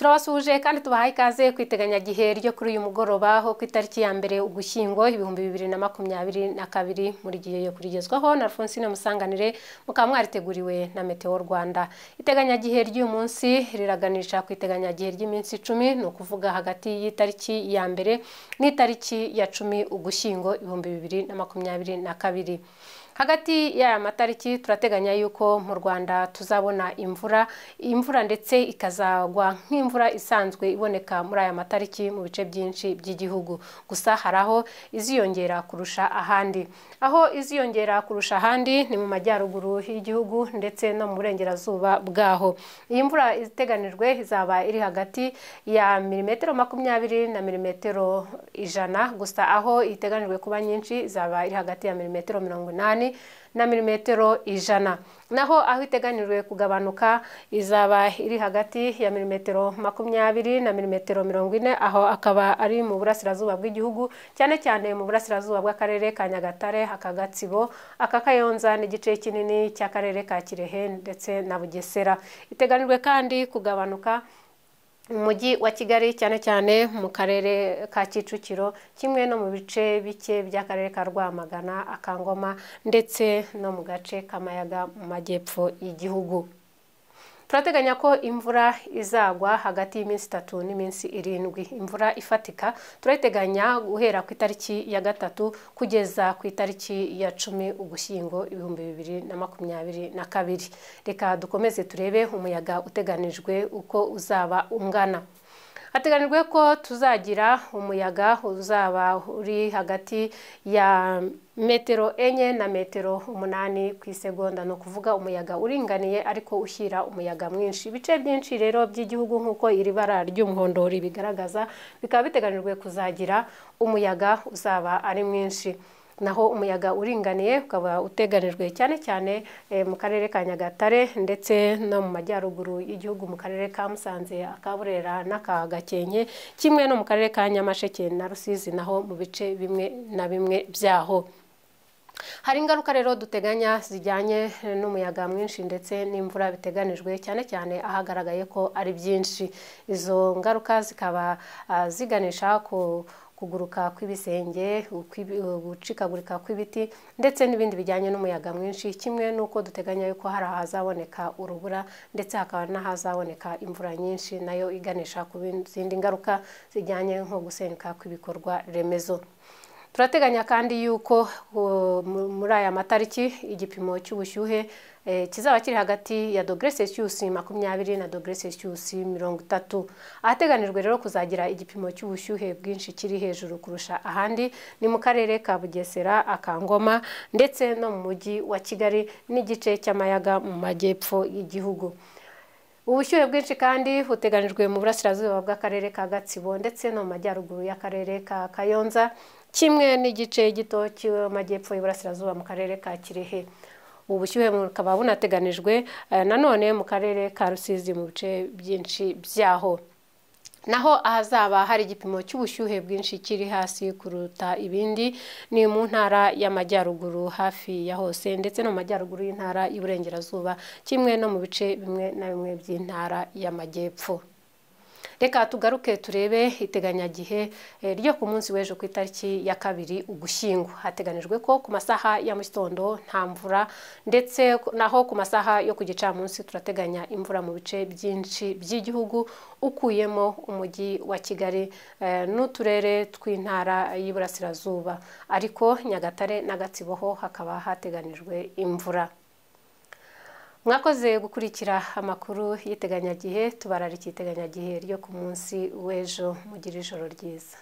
turabasuhuje kandi tubahaye ikaze kwiteganya gihe ryo kuri uyu mugoroba ho ku itariki ya mbere ugushyingo ibihumbi bibiri na makumyabiri na kabiri muri gihe yo kurigezwaho na alphonsine musanganire mukaba mwariteguriwe na meteo rwanda gihe ry'uyu munsi riraganisha ku gihe ry'iminsi icumi ni ukuvuga hagati y'itariki ya mbere n'itariki ya cumi ugushyingo ibihumbi bibiri na makumyabiri na kabiri hagati y'aya matariki turateganya yuko mu rwanda tuzabona imvura imvura ndetse ikazagwa nk'imvura isanzwe iboneka muri aya matariki mu bice byinshi by'igihugu gusa hari aho iziyongera kurusha ahandi aho iziyongera kurusha ahandi ni mu majyaruguru y'igihugu ndetse no mu burengerazuba bwaho iyi mvura iteganijwe izaba iri hagati ya milimetero makumyabiri na milimetero ijana gusa aho iteganijwe kuba nyinshi izaba iri hagati ya milimetero mirongo inani na milimetero ijana naho aho iteganijwe kugabanuka izaba iri hagati ya milimetero makumyabiri na milimetero mirongo ine aho akaba ari mu burasirazuba bw'igihugu cyane cyane mu burasirazuba bw'akarere ka nyagatare aka akagatsibo akakayonza n'igice kinini cy'akarere ka kirehe ndetse na bugesera iteganijwe kandi kugabanuka umujyi wa kigali cyane cyane mu karere ka kicukiro kimwe no mu bice bike by'akarere ka rwamagana akangoma ndetse no mu gace k'amayaga mu majyepfo y'igihugu turateganya ko imvura izagwa hagati y'iminsi itatu n'iminsi irindwi imvura ifatika turayiteganya guhera ku itariki ya gatatu kugeza ku itariki ya cumi ugushyingo ibihumbi bibiri na makumyabiri na kabiri reka dukomeze turebe umuyaga uteganijwe uko uzaba ungana hateganijwe ko tuzagira umuyaga uzaba uri hagati ya metero enye na metero umunani ku isegonda ni ukuvuga umuyaga uringaniye ariko ushyira umuyaga mwinshi ibice byinshi rero by'igihugu nk'uko iri bara ry'umuhondo ribigaragaza bikaba biteganyijwe kuzagira umuyaga uzaba ari mwinshi naho umuyaga uringaniye ukaba uteganijwe cyane cyane eh, mu karere ka nyagatare ndetse no mu majyaruguru y'igihugu mu karere ka musanze akaburera n'aka gakenke kimwe no mu karere ka nyamasheke na rusizi naho mu bice bimwe na bimwe byaho hari ingaruka rero duteganya zijyanye n'umuyaga mwinshi ndetse n'imvura biteganijwe cyane cyane ahagaragaye ko ari byinshi izo ngaruka zikaba ah, ziganisha ku kuguruka kw'ibisenge gucikagurika kw'ibiti ndetse n'ibindi bijyanye n'umuyaga mwinshi kimwe n'uko duteganya yuko hari ahazaboneka urubura ndetse hakaba n'ahazaboneka imvura nyinshi nayo iganisha ku zindi ngaruka zijyanye nko gusenyuka kw'ibikorwa remezo turateganya kandi yuko muri aya matariki igipimo cy'ubushyuhe e, kizaba kiri hagati ya dogere sesiyusi makumyabiri na dogere sesiyusi mirongo itatu ahateganijwe rero kuzagira igipimo cy'ubushyuhe bwinshi kiri hejuru kurusha ahandi ni mu karere ka bugesera akangoma ndetse no mu mujyi wa kigali n'igice cy'amayaga mu majyepfo y'igihugu ubushyuhe bwinshi kandi buteganijwe mu burasirazuba bw'akarere ka gatsibo ndetse no mu majyaruguru y'akarere ka kayonza kimwe n'igice gito cy'amajyepfo y'iburasirazuba mu karere ka kirehe ubushyuhe bukaba bunateganijwe eh, nanone mu karere ka rusizi mu bice byinshi byaho naho ahazaba hari igipimo cy'ubushyuhe bwinshi kiri hasi kuruta ibindi ni mu ntara y'amajyaruguru hafi ya hose ndetse no mu majyaruguru y'intara y'uburengerazuba kimwe no mu bice bimwe na bimwe by'intara y'amajyepfo reka tugaruke turebe iteganyagihe eh, ryo ku munsi w'ejo ku itariki ya kabiri ugushyingo hateganijwe ko ku masaha ya mu gitondo nta mvura ndetse naho ku masaha yo ku gicamunsi turateganya imvura mu bice byinshi by'igihugu ukuyemo umujyi wa kigali eh, n'uturere tw'intara y'iburasirazuba ariko nyagatare na gatsibo ho hakaba hateganijwe imvura mwakoze gukurikira amakuru y'iteganyagihe tubarara icyiteganyagihe ryo ku munsi w'ejo mugira ijoro ryiza